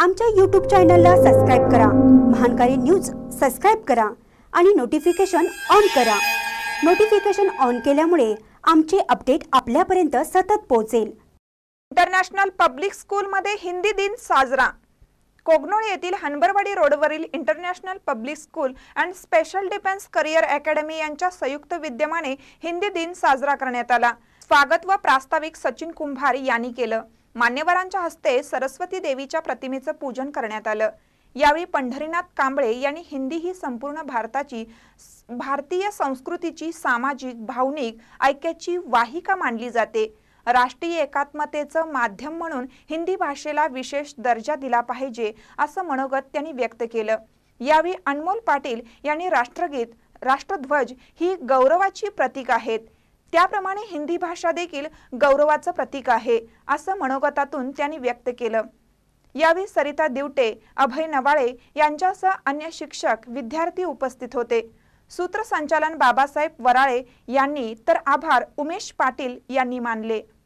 आमच्या यूट्यूब चॅनलला सबस्क्राईब करा महानकारी न्यूज सबस्क्राईब करा आणि नोटिफिकेशन ऑन करा नोटिफिकेशन ऑन केल्यामुळे आमचे अपडेट आपल्यापर्यंत सतत पोहोचेल इंटरनॅशनल पब्लिक स्कूलमध्ये हिंदी दिन साजरा कोगनोळ येथील हनबरवाडी रोडवरील international public school and special defence career academy यांच्या संयुक्त विद्यमाने हिंदी दिन साजरा करण्यात आला स्वागत व प्रास्ताविक सचिन कुंभार यांनी केलं मान्यवरांच्या हस्ते सरस्वती देवीच्या प्रतिमेचं पूजन करण्यात आलं यावेळी पंढरीनाथ कांबळे यांनी हिंदी ही संपूर्ण भारताची भारतीय संस्कृतीची सामाजिक भावनिक ऐक्याची वाहिका मानली जाते राष्ट्रीय एकात्मतेचं माध्यम म्हणून हिंदी भाषेला विशेष दर्जा दिला पाहिजे असं मनोगत त्यांनी व्यक्त केलं यावेळी अनमोल पाटील यांनी राष्ट्रगीत राष्ट्रध्वज ही गौरवाची प्रतीक आहेत त्याप्रमाणे हिंदी भाषा देखील गौरवाचं प्रतीक आहे असं मनोगतातून त्यांनी व्यक्त केलं यावेळी सरिता दिवटे अभय नवाळे यांच्यासह अन्य शिक्षक विद्यार्थी उपस्थित होते सूत्रसंचालन बाबासाहेब वराळे यांनी तर आभार उमेश पाटील यांनी मानले